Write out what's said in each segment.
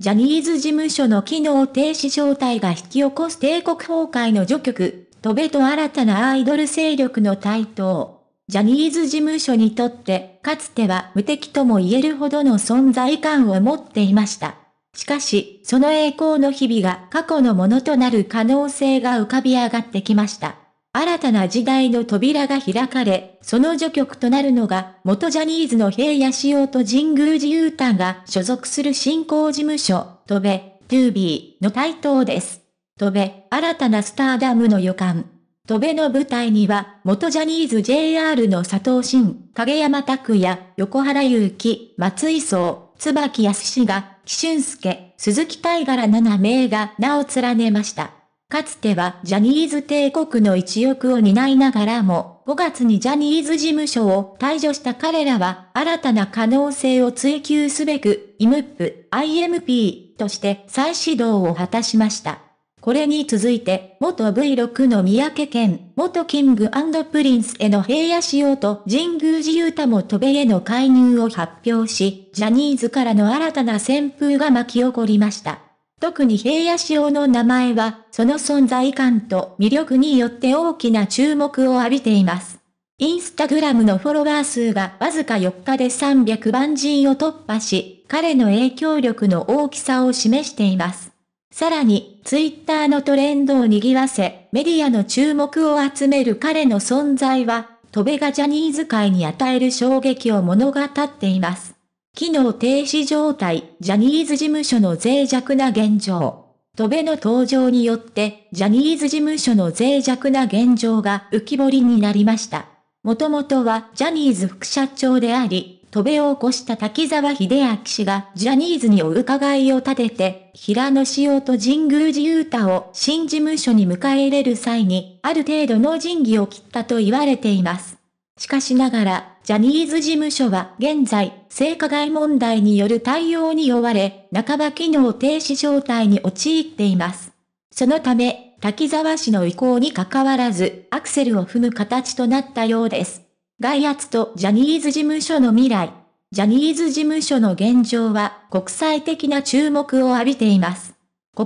ジャニーズ事務所の機能停止状態が引き起こす帝国崩壊の除局、戸辺と新たなアイドル勢力の台頭。ジャニーズ事務所にとって、かつては無敵とも言えるほどの存在感を持っていました。しかし、その栄光の日々が過去のものとなる可能性が浮かび上がってきました。新たな時代の扉が開かれ、その序曲となるのが、元ジャニーズの平野仕様と神宮寺雄太が所属する新興事務所、戸部、トゥービーの台頭です。戸部、新たなスターダムの予感。戸部の舞台には、元ジャニーズ JR の佐藤慎、影山拓也、横原祐希、松井壮、椿康が、紀俊介、鈴木大柄7名が名を連ねました。かつてはジャニーズ帝国の一翼を担いながらも、5月にジャニーズ事務所を退場した彼らは、新たな可能性を追求すべく、イムップ、IMP として再始動を果たしました。これに続いて、元 V6 の三宅健、元キングプリンスへの平野仕様と神宮寺勇太も戸部への介入を発表し、ジャニーズからの新たな旋風が巻き起こりました。特に平野潮の名前は、その存在感と魅力によって大きな注目を浴びています。インスタグラムのフォロワー数がわずか4日で300万人を突破し、彼の影響力の大きさを示しています。さらに、ツイッターのトレンドを賑わせ、メディアの注目を集める彼の存在は、トベがジャニーズ界に与える衝撃を物語っています。機能停止状態、ジャニーズ事務所の脆弱な現状。戸辺の登場によって、ジャニーズ事務所の脆弱な現状が浮き彫りになりました。もともとはジャニーズ副社長であり、戸辺を起こした滝沢秀明氏がジャニーズにお伺いを立てて、平野志陽と神宮寺雄太を新事務所に迎え入れる際に、ある程度の仁義を切ったと言われています。しかしながら、ジャニーズ事務所は現在、性加害問題による対応に追われ、半ば機能停止状態に陥っています。そのため、滝沢氏の意向に関わらず、アクセルを踏む形となったようです。外圧とジャニーズ事務所の未来。ジャニーズ事務所の現状は国際的な注目を浴びています。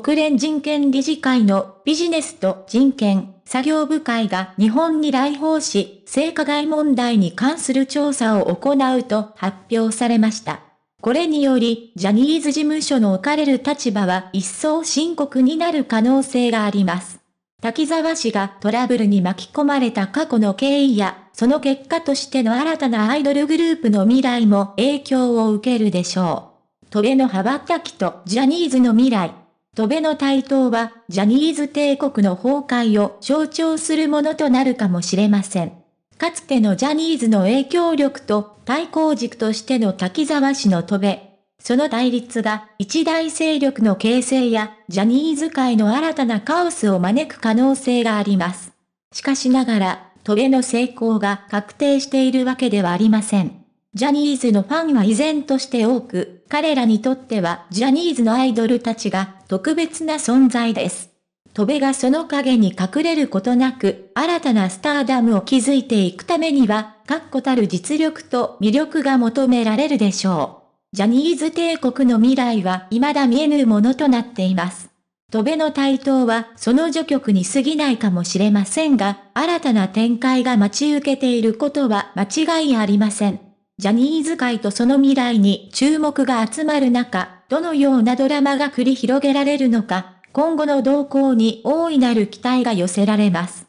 国連人権理事会のビジネスと人権作業部会が日本に来訪し、性加害問題に関する調査を行うと発表されました。これにより、ジャニーズ事務所の置かれる立場は一層深刻になる可能性があります。滝沢氏がトラブルに巻き込まれた過去の経緯や、その結果としての新たなアイドルグループの未来も影響を受けるでしょう。トゲの羽ばたきとジャニーズの未来。戸辺の台頭は、ジャニーズ帝国の崩壊を象徴するものとなるかもしれません。かつてのジャニーズの影響力と対抗軸としての滝沢氏の戸辺。その対立が一大勢力の形成やジャニーズ界の新たなカオスを招く可能性があります。しかしながら、戸辺の成功が確定しているわけではありません。ジャニーズのファンは依然として多く、彼らにとってはジャニーズのアイドルたちが特別な存在です。戸部がその影に隠れることなく、新たなスターダムを築いていくためには、確固たる実力と魅力が求められるでしょう。ジャニーズ帝国の未来は未だ見えぬものとなっています。戸部の台頭はその序曲に過ぎないかもしれませんが、新たな展開が待ち受けていることは間違いありません。ジャニーズ界とその未来に注目が集まる中、どのようなドラマが繰り広げられるのか、今後の動向に大いなる期待が寄せられます。